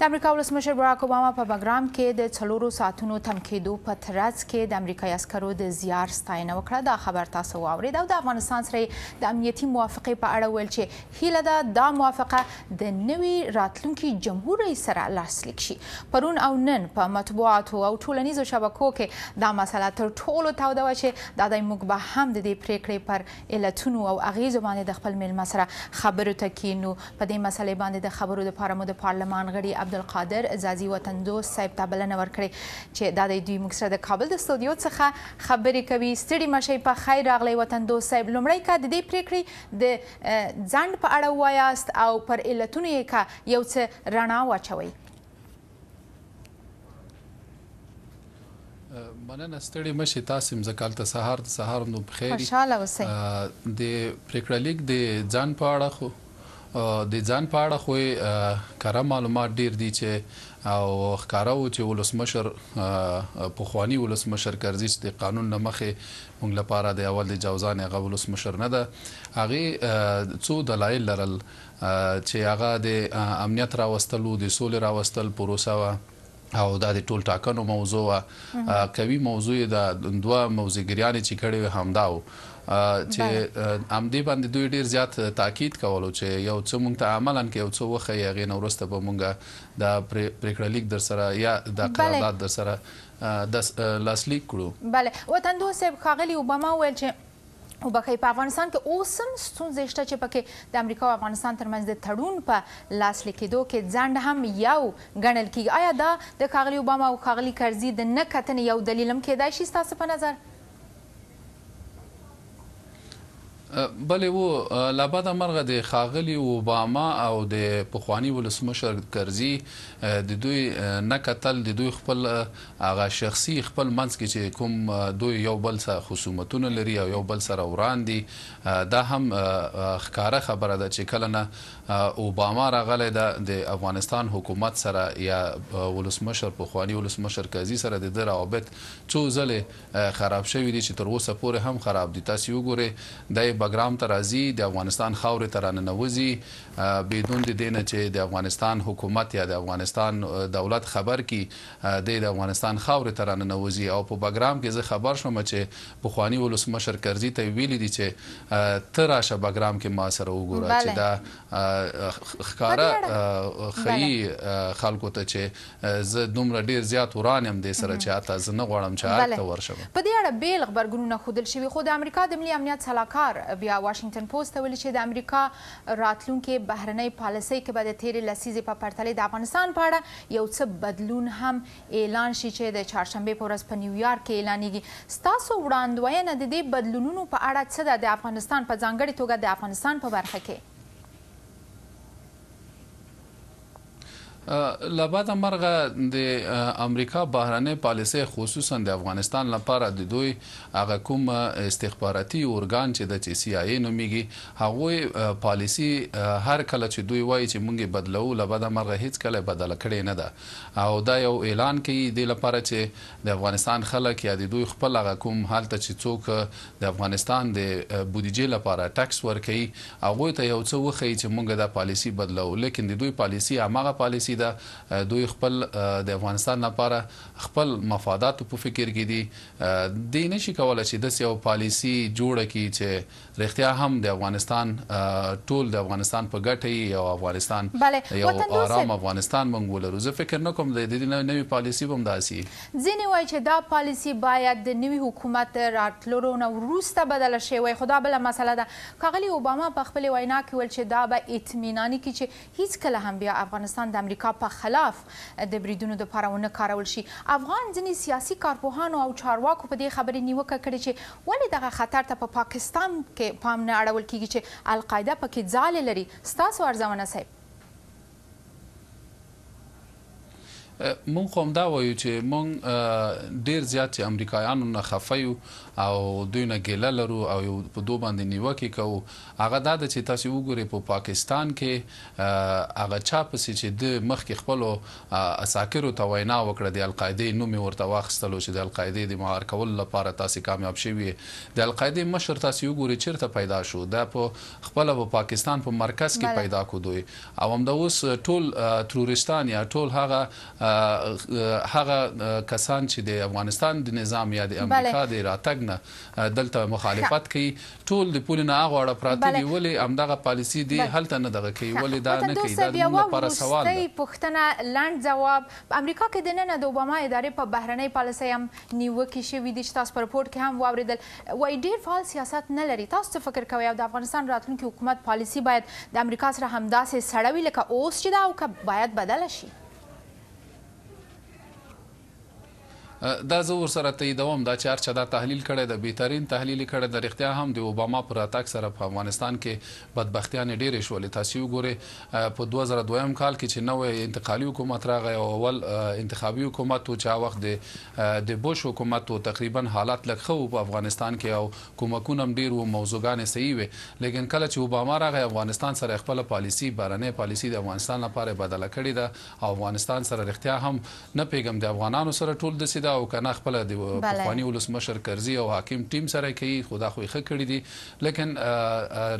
د امریکا ولسمشر براک اوباما په بګرام کې د څلورو ساعتونو تم کېدو په ترڅ کې د امریکایي عسکرو د زیار ستاینه وکړه دا خبر تاسو واورید او د افغانستان سره د امنیتي موافقې په اړه ویل چې هیله ده دا موافقه د نوي راتلونکي جمهور رئیس سره لاسلیک شي پرون او نن په مطبوعاتو او ټولنیزو شبکو کې دا مسله تر ټولو تاوده وه چې دا دی موږ به هم د دې پریکړې پر علتونو او اغیزو باندې د خپل میلمه سره خبرو ته کینو په دې مسلې باندې د خبرو لپاره مو د پارلمان غړي عبدالقادر زازي وطندوس صاحب ته بلنه ورکړې چې دا د دوی موږ سره د کابل د استودیو څخه خبرې کوي ستړي مشئ په خیر راغلی وطندوس صاحب لومړی کا د دې پریکړې د ځنډ په اړه ووایاست او پر علتونو یې کا یو څه رڼا واچوئ مننه ستړي مشي تاسو هم زکال ته سهار ته سهار نو بخیر خوشاله اوسئ د پریکړه لیک د ځان په اړه خو د ځان په اړه خو کره معلومات ډیر دي چې او ښکارا و چې ولسمشر په خواني ولسمشر کرزي چې د قانون لمخه موږ لپاره د اول د جوزان هغه ولسمشر نه ده هغه څو دلایل لرل چې هغه د امنیت راوستلو د سولې راوستل پروسه و او دا د ټول ټاکنو موضوع قوي موضوع د دوه موزګریان چې کړي همداو چې امدی باندې دوی ډیر زیات تاکید کولو چې یو څه مونږ ته عملاً کې یو څه وخه یې غین ورسته به مونږه د پریکړه لیک در سره یا د قرارداد در سره د لاسلیک کړو bale وطن دوه صاحب خاغلی اوباما ویل چې وبخې په افغانستان کې اوسم ستونزې شته چې پکې د امریکا او افغانستان ترمنځ د تړون په لاسلیک کېدو کې ځند هم یو ګڼل کیږي آیا دا د خاغلی اوباما او خاغلی کرزي د نه کتنې یو دلیل هم کېدای شي تاسو په نظر بلې وو لابد مرغه د خاغلی اوباما او د پخوانی ولسمشر کرزي د دوی نه قتل د دوی خپل هغه شخصي خپل منځ کې چې کوم دوی یو بل سره خصومتونه لري او یو بل سره وران دي دا هم ښکارا خبره ده چې کله نه اوباما راغلی د افغانستان حکومت سره یا ولسمشر پخوانی ولسمشر کرزي سره د روابط څو ځله خراب شوې دي چې تر اوسه پورې هم خراب دي تاسو وګورئ د بګرام ته راځي د افغانستان خاورې ته راننوځي بدون د دینه چې د افغانستان حکومت یا د افغانستان دولت خبر کی د افغانستان خاورې ته راننوځي او په بګرام کې زه خبر شوم چې په خواني ولسمشر کرزي ته ویلي دي چې تر راشه بګرام کې ما سره وګوره چې دا خکاره خي خلکو ته چې زه دومره ډیر زیات ورانم د سره چاته زنه غواړم چې اته ورشم په دې اړه بیل خبرګونونه خودل شوی خو د امریکا د ملي امنیت صلاحکار بیا واشنگټن پوسټ ته ویلي چې د امریکا راتلونکي بهرنۍ پالیسۍ کې به د تیرې لسیزې په پرتله د افغانستان په اړه یو څه بدلون هم اعلان شي چې د چهارشنبه په ورځ په نیویارک کې اعلانېږي ستاسو وړاندوینه د دې بدلونونو په اړه څه ده د افغانستان په ځانګړې توګه د افغانستان په برخه کې لا بعد مرغه د امریکا بهرانه پالیسي خصوصا د افغانستان لپاره د دوی هغه کوم استخباراتي اورګان چې د سی آی نوميږي هغه پالیسي هر کله چې دوی وایي چې مونږه بدلو لا بعد مرغه هیڅ کله بدل کړي نه ده او دا یو اعلان کوي د لپاره چې د افغانستان خلک یا د دوی خپل هغه کوم حالت چې څوک د افغانستان د بودیجې لپاره ټاکس ورکړي هغه ته یو څه وخی چې مونږه د پالیسی بدلو لیکن د دوی پالیسی هغه پالیسی ده دوی خپل د افغانستان لپاره خپل مفادات په فکر کې دي د نشي کولای چې د سیاو پالیسی جوړه کی چې رښتیا هم د افغانستان ټول د افغانستان په ګټه یو افغانستان یو آرام افغانستان مونږ ولرو زه فکر نه کوم د دې نوې پالیسی هم داسي ځینې وایي چې دا پالیسی باید د نوي حکومت راتلورو نه وروسته بدل شي وي خدا بل مسله ده کاغلی اوباما په خپل وینا کې ول چې دا به اطمینانی کې چې هیڅ کله هم بیا افغانستان د امریکا امریکا په خلاف د بریدونو د لپاره ونه کارول شي افغان ځنی سیاسي کارپوهانو او چارواکو په دې خبرې نیوکه کړې چې ولې دغه خطر ته په پاکستان کې پام نه اړول کیږي چې القاعده پکې ځاله لري ستاسو ارزونه صاحب مونږ هم دا وایو چې مونږ ډیر زیات امریکایانو نه خفایو او دوی نه ګیله لرو او په دوه باندې نیوکه کوو هغه دا چې تاسو وګورئ په پاکستان کې هغه چا پسې چې د مخکې خپل اساکرو ته وینا وکړه د القاعده نوم ورته واخستلو چې د القاعده د مهار کول لپاره تاسو کامیاب شوي د القاعده مشر تاسو وګورئ چیرته پیدا شو دا په خپل په پاکستان په مرکز کې پیدا کو دوی او هم دا اوس ټول ترورستان یا ټول هغه هغه کسان چې د افغانستان د نظام یا د امریکا د راتګ نه دلته مخالفت کوي ټول د پولینه هغه اړه پراته دی ولې همدغه پالیسی دی هلته نه دغه کوي ولې دا نه کوي دا لپاره سوال دی پښتنه لاند جواب امریکا کې د نن د اوباما ادارې په بهرنۍ پالیسی هم نیوکه شوې دي چې تاسو پر رپورت کې هم واوریدل وای ډیر فعال سیاست نه لري تاسو څه فکر کوئ او د افغانستان راتلونکي حکومت پالیسی باید د امریکا سره همداسې سړوي لکه اوس چې دا او که باید بدله شي دا زه ور سره تاییدوم دا چې هرچا دا تحلیل کړی د بهترین تحلیل کړی د رښتیا هم د اوباما پر اتاک سره په افغانستان کې بدبختیان ډېرې شولې تاسو وګورئ په 2002م کال کې چې نوې انتقالي حکومت راغی او اول انتخابي حکومت او چا وخت د د بوش حکومت تقریبا حالات لکه په افغانستان کې او کومکونه ډیر وو موضوعګان صحیح وي لیکن کله چې اوباما راغی افغانستان سره خپل پالیسی بارنه پالیسی د افغانستان لپاره بدله کړې ده او افغانستان سره اړتیا هم نه پیګم د افغانانو سره ټول د سیده ده او کنه خپل د پخوانی ولسمشر کرزی او حاکم ټیم سره کوي خدا خو یې ښه کړی دي لیکن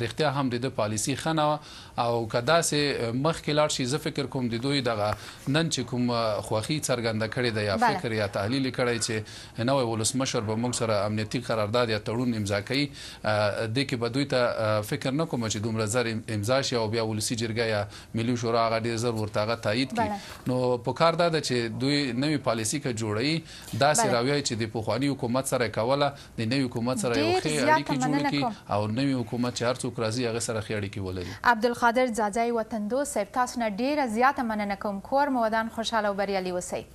رښتیا هم د پالیسی خنه او کدا سه مخکې لاړ شي زه فکر کوم د دوی دغه نن چې کوم خوخي څرګنده کړي د یا فکر یا تحلیل کړي چې نوې ولسمشر به موږ سره امنیتي قرارداد یا تړون امضا کوي د کې به دوی ته فکر نه کوم چې دومره زر امضا شي او بیا ولسی جرګه یا ملي شورا غډې زر ورتاغه تایید کړي نو په کار دا چې دوی نوې پالیسی کې جوړي دا سي راویي چې د پوخواني حکومت سره کوله د نوي حکومت سره یو خې اړیکې جوړې کی او نوي حکومت چې هر څوک راځي هغه سره خې اړیکې ولري عبدالقادر ځاځي وطندو سیب تاسو نه ډیره زیاته مننه کوم کور مودان خوشاله او بریالي اوسئ